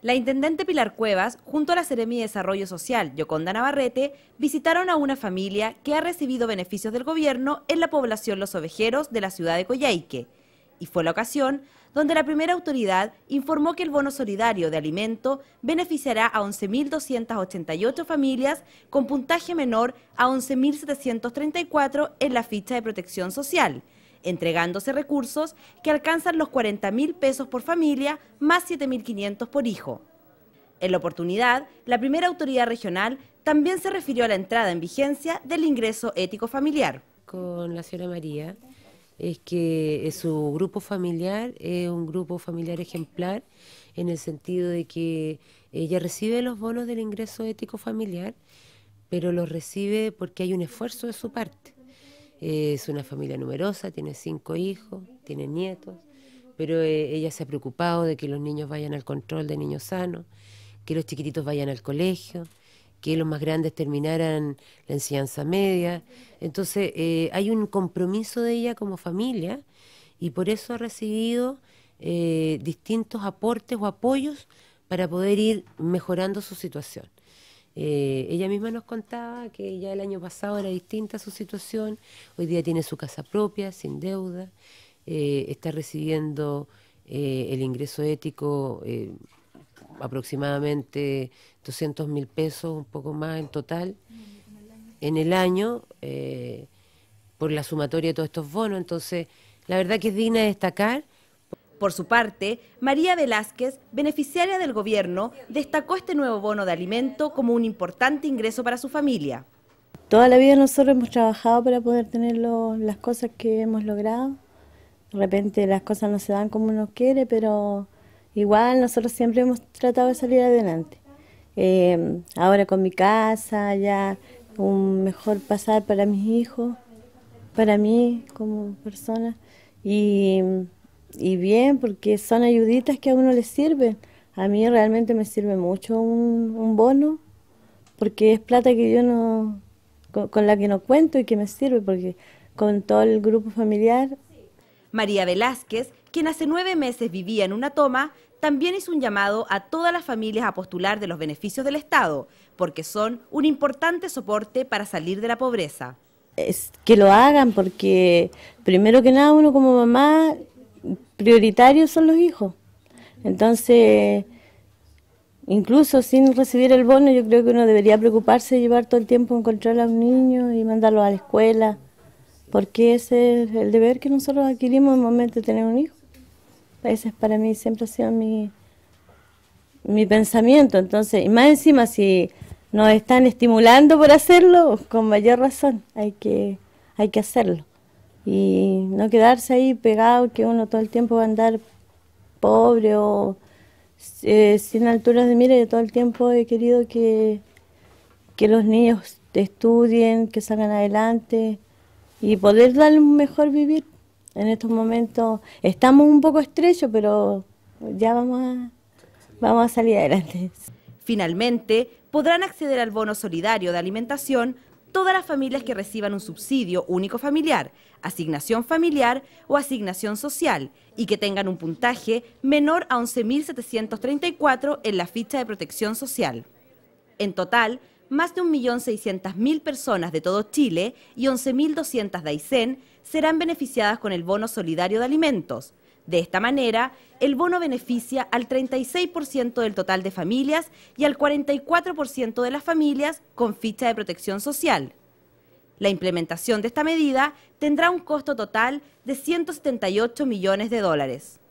La intendente Pilar Cuevas, junto a la Seremi de Desarrollo Social, Yoconda Navarrete, visitaron a una familia que ha recibido beneficios del gobierno en la población Los Ovejeros de la ciudad de Coyhaique. Y fue la ocasión donde la primera autoridad informó que el bono solidario de alimento beneficiará a 11.288 familias con puntaje menor a 11.734 en la ficha de protección social entregándose recursos que alcanzan los 40 mil pesos por familia más 7.500 por hijo. En la oportunidad, la primera autoridad regional también se refirió a la entrada en vigencia del ingreso ético familiar. Con la señora María, es que eh, su grupo familiar es un grupo familiar ejemplar en el sentido de que ella recibe los bonos del ingreso ético familiar, pero los recibe porque hay un esfuerzo de su parte. Es una familia numerosa, tiene cinco hijos, tiene nietos, pero eh, ella se ha preocupado de que los niños vayan al control de niños sanos, que los chiquititos vayan al colegio, que los más grandes terminaran la enseñanza media. Entonces eh, hay un compromiso de ella como familia y por eso ha recibido eh, distintos aportes o apoyos para poder ir mejorando su situación. Eh, ella misma nos contaba que ya el año pasado era distinta su situación, hoy día tiene su casa propia, sin deuda, eh, está recibiendo eh, el ingreso ético aproximadamente 200 mil pesos, un poco más en total, en el año, por la sumatoria de todos estos bonos. Entonces, la verdad que es digna de destacar por su parte, María Velázquez, beneficiaria del gobierno, destacó este nuevo bono de alimento como un importante ingreso para su familia. Toda la vida nosotros hemos trabajado para poder tener las cosas que hemos logrado. De repente las cosas no se dan como uno quiere, pero igual nosotros siempre hemos tratado de salir adelante. Eh, ahora con mi casa, ya un mejor pasar para mis hijos, para mí como persona. Y y bien, porque son ayuditas que a uno le sirven. A mí realmente me sirve mucho un, bono, porque es plata que yo no, con, la que no cuento y que me sirve, porque con todo el grupo familiar. María Velázquez, quien hace nueve meses vivía en una toma, también hizo un llamado a todas las familias a postular de los beneficios del Estado, porque son un importante soporte para salir de la pobreza. Es que lo hagan, porque primero que nada uno como mamá prioritarios son los hijos. Entonces, incluso sin recibir el bono, yo creo que uno debería preocuparse de llevar todo el tiempo a encontrar a un niño y mandarlo a la escuela, porque ese es el deber que nosotros adquirimos en el momento de tener un hijo. Ese es para mí siempre ha sido mi, mi pensamiento. Entonces, y más encima, si nos están estimulando por hacerlo, con mayor razón hay que, hay que hacerlo y no quedarse ahí pegado que uno todo el tiempo va a andar pobre o eh, sin alturas de mire Yo todo el tiempo he querido que, que los niños estudien, que salgan adelante y poder darle un mejor vivir. En estos momentos estamos un poco estrechos, pero ya vamos vamos a salir adelante. Finalmente, podrán acceder al bono solidario de alimentación todas las familias que reciban un subsidio único familiar, asignación familiar o asignación social y que tengan un puntaje menor a 11.734 en la ficha de protección social. En total, más de 1.600.000 personas de todo Chile y 11.200 de Aysén serán beneficiadas con el bono solidario de alimentos, de esta manera, el bono beneficia al 36% del total de familias y al 44% de las familias con ficha de protección social. La implementación de esta medida tendrá un costo total de 178 millones de dólares.